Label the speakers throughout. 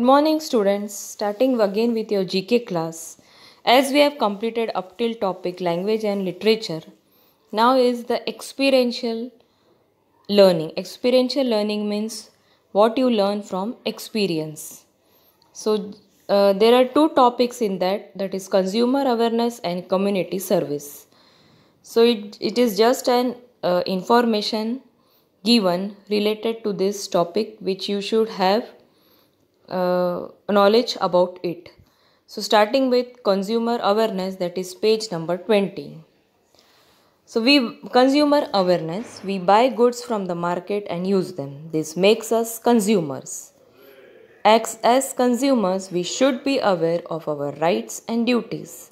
Speaker 1: Good morning students starting again with your GK class as we have completed up till topic language and literature now is the experiential learning experiential learning means what you learn from experience so uh, there are two topics in that that is consumer awareness and community service so it, it is just an uh, information given related to this topic which you should have uh, knowledge about it. So, starting with consumer awareness, that is page number 20. So, we consumer awareness, we buy goods from the market and use them. This makes us consumers. As, as consumers, we should be aware of our rights and duties.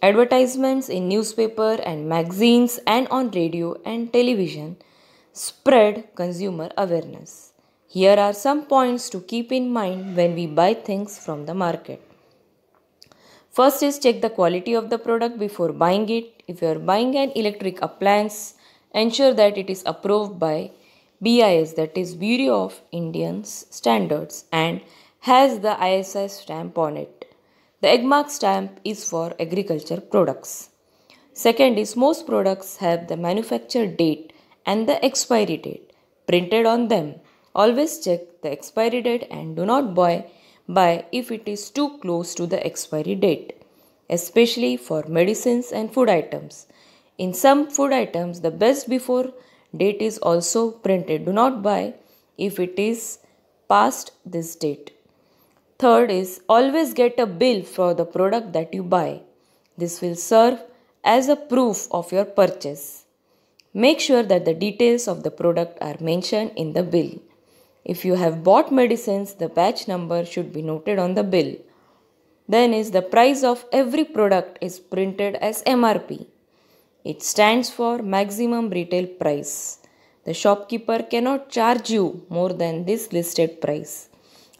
Speaker 1: Advertisements in newspaper and magazines and on radio and television spread consumer awareness. Here are some points to keep in mind when we buy things from the market. First is check the quality of the product before buying it. If you are buying an electric appliance, ensure that it is approved by BIS that is Bureau of Indian Standards and has the ISI stamp on it. The Eggmark stamp is for agriculture products. Second is most products have the manufacture date and the expiry date printed on them. Always check the expiry date and do not buy, buy if it is too close to the expiry date, especially for medicines and food items. In some food items, the best before date is also printed. Do not buy if it is past this date. Third is always get a bill for the product that you buy. This will serve as a proof of your purchase. Make sure that the details of the product are mentioned in the bill. If you have bought medicines, the batch number should be noted on the bill. Then is the price of every product is printed as MRP. It stands for maximum retail price. The shopkeeper cannot charge you more than this listed price.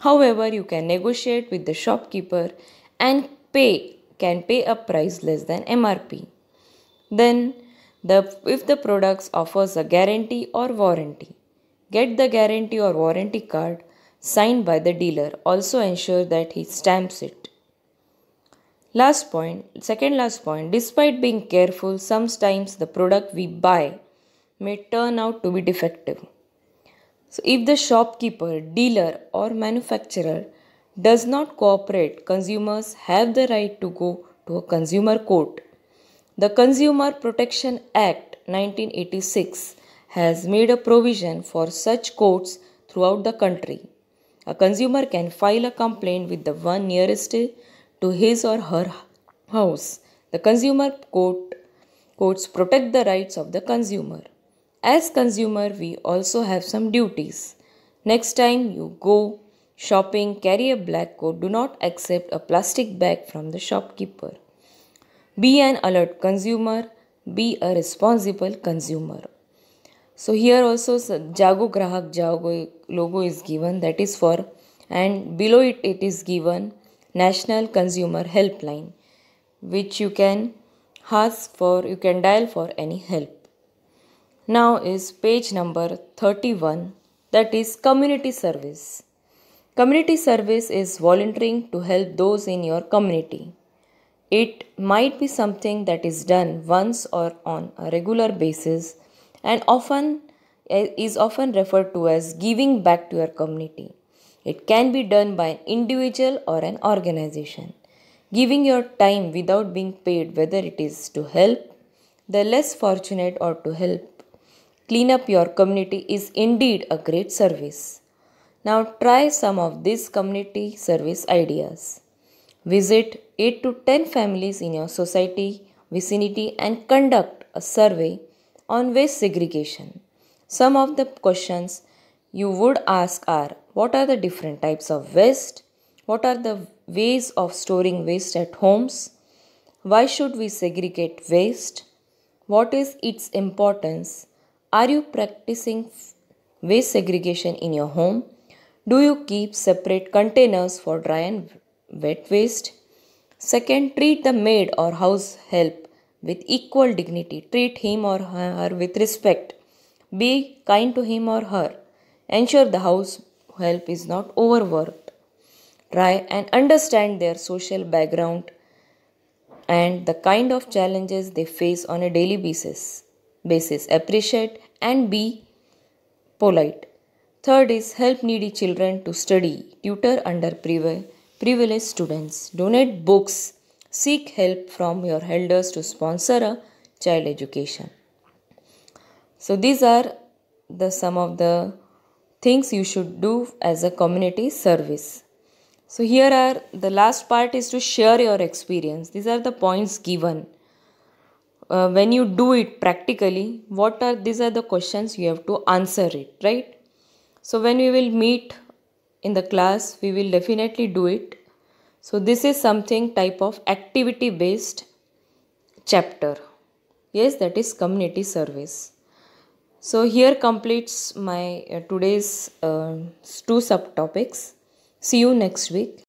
Speaker 1: However, you can negotiate with the shopkeeper and pay can pay a price less than MRP. Then the if the products offers a guarantee or warranty. Get the guarantee or warranty card signed by the dealer. Also ensure that he stamps it. Last point, second last point, despite being careful, sometimes the product we buy may turn out to be defective. So, if the shopkeeper, dealer, or manufacturer does not cooperate, consumers have the right to go to a consumer court. The Consumer Protection Act 1986 has made a provision for such courts throughout the country. A consumer can file a complaint with the one nearest to his or her house. The consumer court courts protect the rights of the consumer. As consumer, we also have some duties. Next time you go shopping, carry a black coat. Do not accept a plastic bag from the shopkeeper. Be an alert consumer. Be a responsible consumer. So here also Jago Grahak Jago logo is given that is for and below it it is given National Consumer Helpline which you can ask for you can dial for any help. Now is page number 31 that is community service. Community service is volunteering to help those in your community. It might be something that is done once or on a regular basis and often eh, is often referred to as giving back to your community. It can be done by an individual or an organization. Giving your time without being paid, whether it is to help the less fortunate or to help clean up your community, is indeed a great service. Now try some of these community service ideas. Visit 8 to 10 families in your society vicinity and conduct a survey on waste segregation. Some of the questions you would ask are what are the different types of waste? What are the ways of storing waste at homes? Why should we segregate waste? What is its importance? Are you practicing waste segregation in your home? Do you keep separate containers for dry and wet waste? Second, treat the maid or house help with equal dignity. Treat him or her with respect. Be kind to him or her. Ensure the house help is not overworked. Try and understand their social background and the kind of challenges they face on a daily basis. Basis appreciate and be polite. Third is help needy children to study. Tutor under privileged students. Donate books Seek help from your elders to sponsor a child education. So these are the some of the things you should do as a community service. So here are the last part is to share your experience. These are the points given. Uh, when you do it practically, what are these are the questions you have to answer it, right? So when we will meet in the class, we will definitely do it so this is something type of activity based chapter. Yes, that is community service. So here completes my uh, today's uh, two subtopics. See you next week.